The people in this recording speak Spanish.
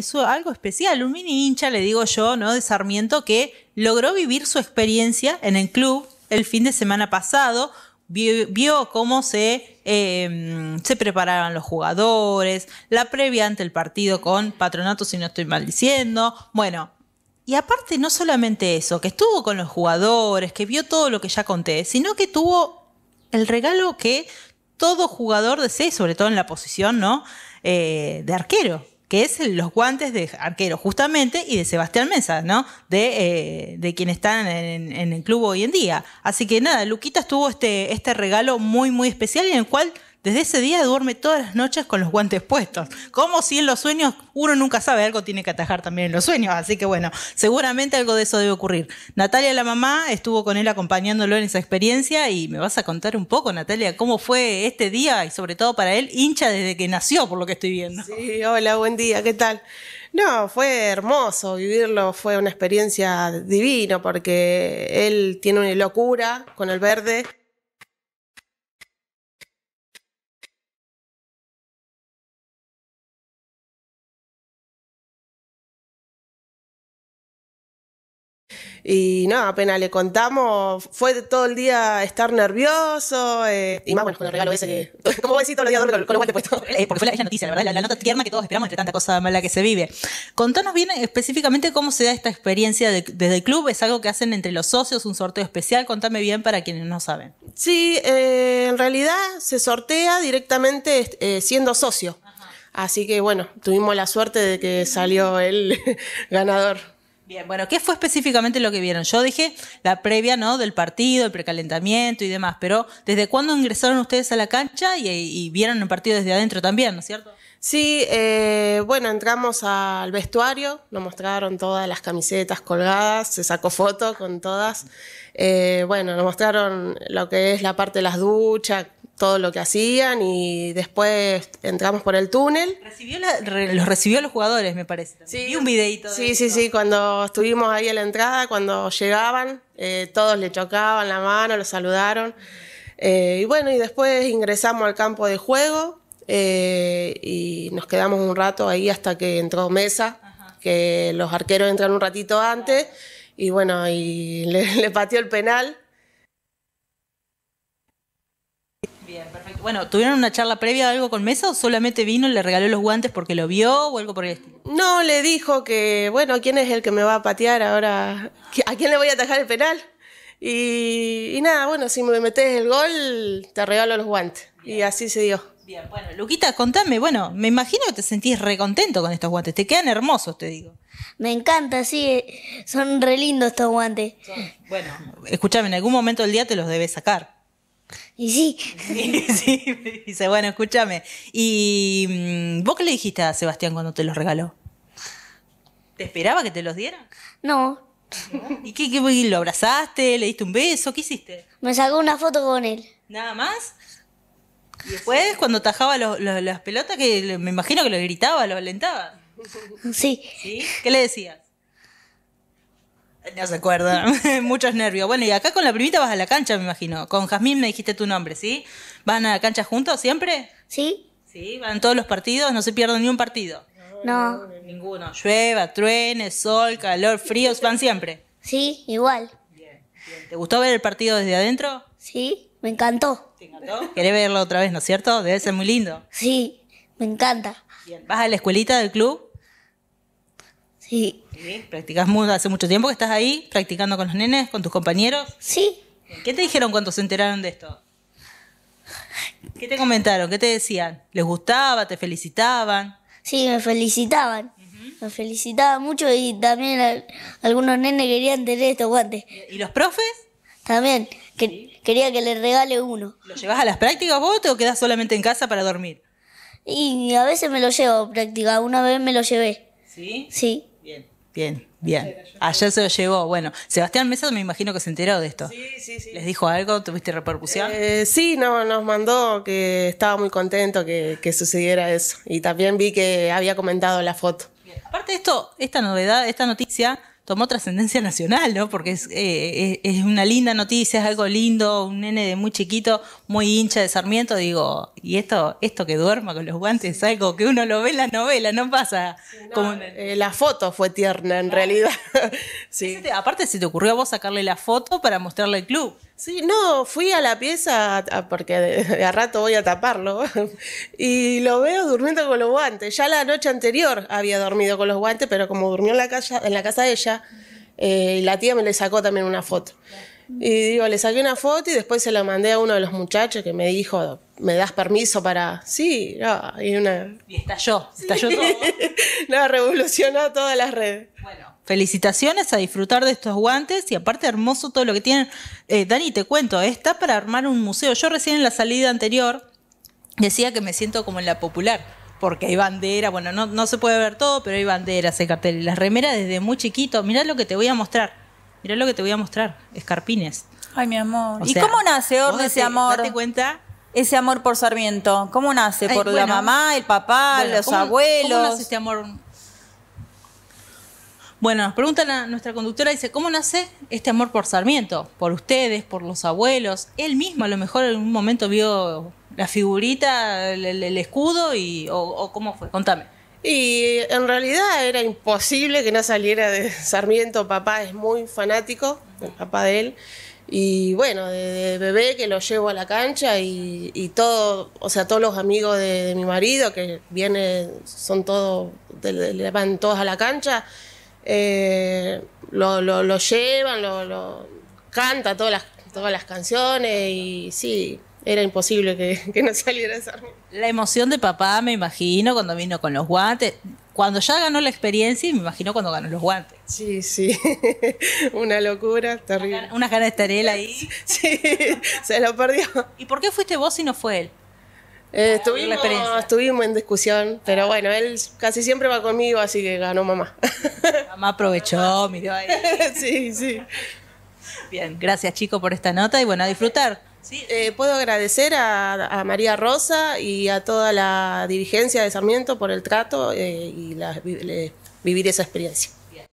Es algo especial, un mini hincha, le digo yo, ¿no? De Sarmiento que logró vivir su experiencia en el club el fin de semana pasado, vio, cómo se, em, se preparaban los jugadores, la previa ante el partido con Patronato, si no estoy maldiciendo. Bueno, y aparte no solamente eso, que estuvo con los jugadores, que vio todo lo que ya conté, sino que tuvo el regalo que todo jugador desee, sobre todo en la posición, ¿no? Eh, de arquero que es los guantes de arquero, justamente, y de Sebastián Mesa, ¿no? De, quienes eh, quien están en, el club hoy en día. Así que nada, Luquita tuvo este, este regalo muy, muy especial en el cual desde ese día duerme todas las noches con los guantes puestos. Como si en los sueños uno nunca sabe, algo tiene que atajar también en los sueños. Así que bueno, seguramente algo de eso debe ocurrir. Natalia, la mamá, estuvo con él acompañándolo en esa experiencia y me vas a contar un poco, Natalia, cómo fue este día y sobre todo para él, hincha desde que nació, por lo que estoy viendo. Sí, hola, buen día, ¿qué tal? No, fue hermoso vivirlo, fue una experiencia divina porque él tiene una locura con el verde Y no, apenas le contamos, fue todo el día estar nervioso. Eh, y más bueno, con el regalo ese que. Como vos decís, todo el día duerme con, lo te puesto. Eh, porque fue la, noticia, la verdad, la, nota tierna que todos esperamos entre tanta cosa mala que se vive. Contanos bien eh, específicamente cómo se da esta experiencia desde el club. ¿Es algo que hacen entre los socios, un sorteo especial? Contame bien para quienes no saben. Sí, en realidad se sortea directamente siendo socio. Así que bueno, tuvimos la suerte de que salió el ganador. Bien, bueno, ¿qué fue específicamente lo que vieron? Yo dije la previa, ¿no? Del partido, el precalentamiento y demás, pero ¿desde cuándo ingresaron ustedes a la cancha y, vieron el partido desde adentro también, ¿no es cierto? Sí, eh, bueno, entramos al vestuario, nos mostraron todas las camisetas colgadas, se sacó foto con todas. Eh, bueno, nos mostraron lo que es la parte de las duchas, todo lo que hacían y después entramos por el túnel. Recibió los recibió los jugadores, me parece. Sí, un videito. Sí, sí, sí, cuando estuvimos ahí en la entrada, cuando llegaban, eh, todos le chocaban la mano, los saludaron. Eh, y bueno, y después ingresamos al campo de juego eh, y nos quedamos un rato ahí hasta que entró Mesa, que los arqueros entran un ratito antes. Y bueno, y le, le pateó el penal Bien, perfecto. Bueno, ¿tuvieron una charla previa algo con Mesa o solamente vino y le regaló los guantes porque lo vio o algo por el estilo? No, le dijo que, bueno, ¿quién es el que me va a patear ahora? ¿A quién le voy a atajar el penal? Y, nada, bueno, si me metes el gol, te regalo los guantes. Y así se dio. Bien, bueno, Luquita, contame, bueno, me imagino que te sentís recontento con estos guantes, te quedan hermosos, te digo. Me encanta, sí, eh, son re lindos estos guantes. bueno, escúchame, en algún momento del día te los debes sacar. Y sí. sí. me dice, bueno, escúchame. ¿Y mm, vos qué le dijiste a Sebastián cuando te los regaló? ¿Te esperaba que te los dieran No. ¿Y qué, qué lo abrazaste? ¿Le diste un beso? ¿Qué hiciste? Me sacó una foto con él. ¿Nada más? Y después, cuando tajaba las pelotas, que me imagino que lo gritaba, lo alentaba. Sí. sí. ¿Qué le decías? No se acuerda, muchos nervios. Bueno, y acá con la primita vas a la cancha, me imagino. Con Jazmín me dijiste tu nombre, ¿sí? ¿Van a la cancha juntos siempre? Sí. ¿Sí? ¿Van todos los partidos? ¿No se pierden ni un partido? No. Ninguno. Llueva, truene, sol, calor, frío, van siempre. Sí, igual. Bien, ¿Te gustó ver el partido desde adentro? Sí, me encantó. ¿Te encantó? ¿Querés verlo otra vez, no es cierto? Debe ser muy lindo. Sí, me encanta. Bien. ¿Vas a la escuelita del club? Sí. ¿Sí? ¿Practicas hace mucho tiempo que estás ahí practicando con los nenes, con tus compañeros? Sí. ¿Qué te dijeron cuando se enteraron de esto? ¿Qué te comentaron? ¿Qué te decían? ¿Les gustaba? ¿Te felicitaban? Sí, me felicitaban. Me felicitaban mucho y también algunos nenes querían tener estos guantes. ¿Y los profes? También. Quería que les regale uno. ¿Lo llevas a las prácticas vos o quedás solamente en casa para dormir? Y a veces me lo llevo a práctica. Una vez me lo llevé. ¿Sí? Sí. Bien, bien. Ayer se lo llevó. Bueno, Sebastián Mesa me imagino que se enteró de esto. Sí, sí, sí. ¿Les dijo algo? ¿Tuviste repercusión? Eh, sí, no, nos mandó que estaba muy contento que, sucediera eso. Y también vi que había comentado la foto. Aparte de esto, esta novedad, esta noticia tomó trascendencia nacional, ¿no? Porque eh, es, es, una linda noticia, es algo lindo, un nene de muy chiquito, muy hincha de Sarmiento, digo, y esto, esto que duerma con los guantes es algo que uno lo ve en la novela, no pasa. como... Eh, eh, la foto fue tierna en realidad. sí. Aparte se te ocurrió a vos sacarle la foto para mostrarle al club. Sí, no, fui a la pieza porque de, a rato voy a taparlo y lo veo durmiendo con los guantes. Ya la noche anterior había dormido con los guantes, pero como durmió en la, casa, en la casa de ella, eh, la tía me le sacó también una foto. Y digo, le saqué una foto y después se la mandé a uno de los muchachos que me dijo, me das permiso para. Sí, no, y una. Y estalló, estalló todo. no, revolucionó todas las redes. Bueno, felicitaciones a disfrutar de estos guantes y aparte hermoso todo lo que tienen. Eh, Dani, te cuento, eh, está para armar un museo. Yo recién en la salida anterior decía que me siento como en la popular. Porque hay bandera, bueno, no, no se puede ver todo, pero hay banderas, hay cartel, Las remeras desde muy chiquito. Mirá lo que te voy a mostrar. Mirá lo que te voy a mostrar. Escarpines. Ay, mi amor. ¿Y cómo nace Orden ese amor? Date cuenta ese amor por Sarmiento, ¿cómo nace? ¿Por la mamá, el papá, los abuelos? ¿Cómo nace este amor? Bueno, nos pregunta nuestra conductora, dice, ¿cómo nace este amor por Sarmiento? Por ustedes, por los abuelos. Él mismo a lo mejor en un momento vio la figurita, el, escudo, y, o, cómo fue, contame. Y en realidad era imposible que no saliera de Sarmiento, papá es muy fanático, el papá de él. Y bueno, de, bebé que lo llevo a la cancha y, todo, o sea, todos los amigos de, mi marido que vienen, son todos, le van todos a la cancha, eh, lo, lo, llevan, lo, lo, canta todas las, todas las canciones y sí, era imposible que, no saliera esa. La emoción de papá, me imagino, cuando vino con los guantes. Cuando ya ganó la experiencia, me imagino cuando ganó los guantes. Sí, sí, una locura, terrible. Una ganas de estar él ahí. Sí, se lo perdió. ¿Y por qué fuiste vos y no fue él? Eh, estuvimos, estuvimos, en discusión, pero bueno, él casi siempre va conmigo, así que ganó mamá. Mamá aprovechó, miró ahí. Sí, sí. Bien, gracias chico por esta nota y bueno, a disfrutar. Sí, eh, puedo agradecer a, María Rosa y a toda la dirigencia de Sarmiento por el trato eh, y vivir esa experiencia.